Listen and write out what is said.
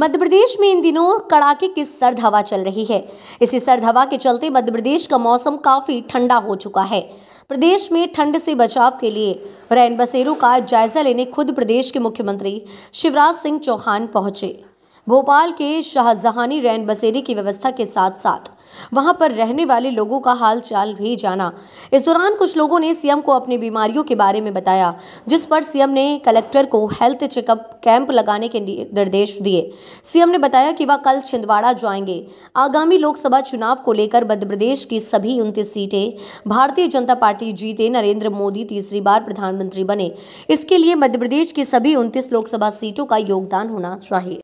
मध्य प्रदेश में इन दिनों कड़ाके की सर्द हवा चल रही है इसी सर्द हवा के चलते मध्य प्रदेश का मौसम काफी ठंडा हो चुका है प्रदेश में ठंड से बचाव के लिए रैन बसेरों का जायजा लेने खुद प्रदेश के मुख्यमंत्री शिवराज सिंह चौहान पहुंचे भोपाल के शाहजहानी रैन बसेरे की व्यवस्था के साथ साथ वहां पर रहने वाले लोगों का हाल चाल भी जाना इस दौरान कुछ लोगों ने सीएम को अपनी बीमारियों के बारे में बताया जिस पर सीएम ने कलेक्टर को हेल्थ चेकअप कैंप लगाने के निर्देश दिए सीएम ने बताया कि वह कल छिंदवाड़ा जाएंगे आगामी लोकसभा चुनाव को लेकर मध्य प्रदेश की सभी उनतीस सीटें भारतीय जनता पार्टी जीते नरेंद्र मोदी तीसरी बार प्रधानमंत्री बने इसके लिए मध्य प्रदेश की सभी उनतीस लोकसभा सीटों का योगदान होना चाहिए